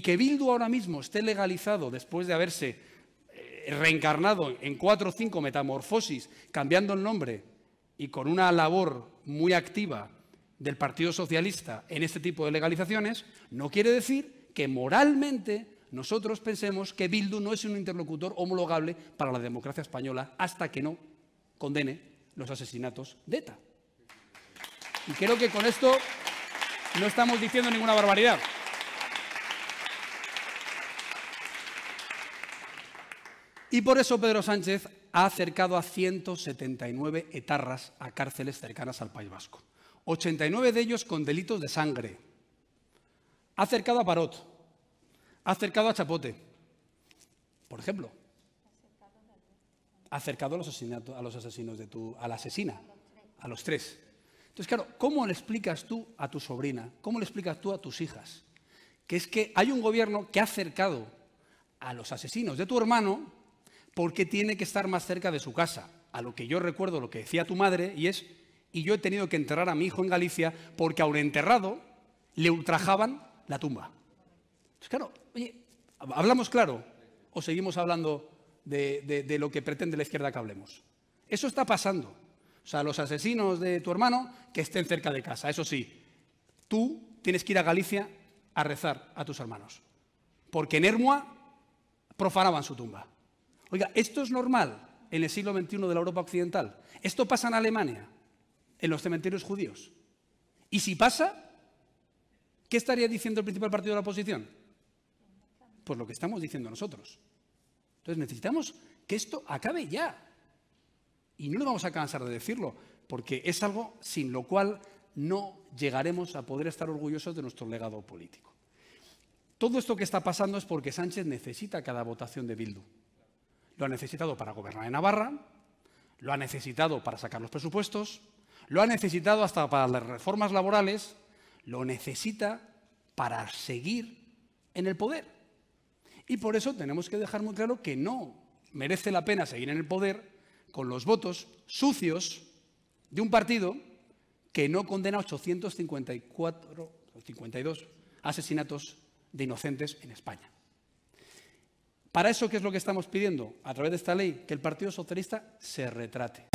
Y que Bildu ahora mismo esté legalizado después de haberse eh, reencarnado en cuatro o cinco metamorfosis, cambiando el nombre y con una labor muy activa del Partido Socialista en este tipo de legalizaciones, no quiere decir que moralmente nosotros pensemos que Bildu no es un interlocutor homologable para la democracia española hasta que no condene los asesinatos de ETA. Y creo que con esto no estamos diciendo ninguna barbaridad. Y por eso Pedro Sánchez ha acercado a 179 etarras a cárceles cercanas al País Vasco. 89 de ellos con delitos de sangre. Ha acercado a Parot. Ha acercado a Chapote. Por ejemplo. Ha acercado a los, a los asesinos de tu... a la asesina. A los tres. Entonces, claro, ¿cómo le explicas tú a tu sobrina? ¿Cómo le explicas tú a tus hijas? Que es que hay un gobierno que ha acercado a los asesinos de tu hermano porque tiene que estar más cerca de su casa. A lo que yo recuerdo lo que decía tu madre y es, y yo he tenido que enterrar a mi hijo en Galicia porque un enterrado le ultrajaban la tumba. Entonces, pues claro, oye, ¿hablamos claro o seguimos hablando de, de lo que pretende la izquierda que hablemos? Eso está pasando. O sea, los asesinos de tu hermano que estén cerca de casa. Eso sí, tú tienes que ir a Galicia a rezar a tus hermanos. Porque en Hermua profanaban su tumba. Oiga, esto es normal en el siglo XXI de la Europa Occidental. Esto pasa en Alemania, en los cementerios judíos. Y si pasa, ¿qué estaría diciendo el principal partido de la oposición? Pues lo que estamos diciendo nosotros. Entonces necesitamos que esto acabe ya. Y no nos vamos a cansar de decirlo, porque es algo sin lo cual no llegaremos a poder estar orgullosos de nuestro legado político. Todo esto que está pasando es porque Sánchez necesita cada votación de Bildu. Lo ha necesitado para gobernar en Navarra, lo ha necesitado para sacar los presupuestos, lo ha necesitado hasta para las reformas laborales, lo necesita para seguir en el poder. Y por eso tenemos que dejar muy claro que no merece la pena seguir en el poder con los votos sucios de un partido que no condena 854, 52 asesinatos de inocentes en España. Para eso, ¿qué es lo que estamos pidiendo? A través de esta ley, que el Partido Socialista se retrate.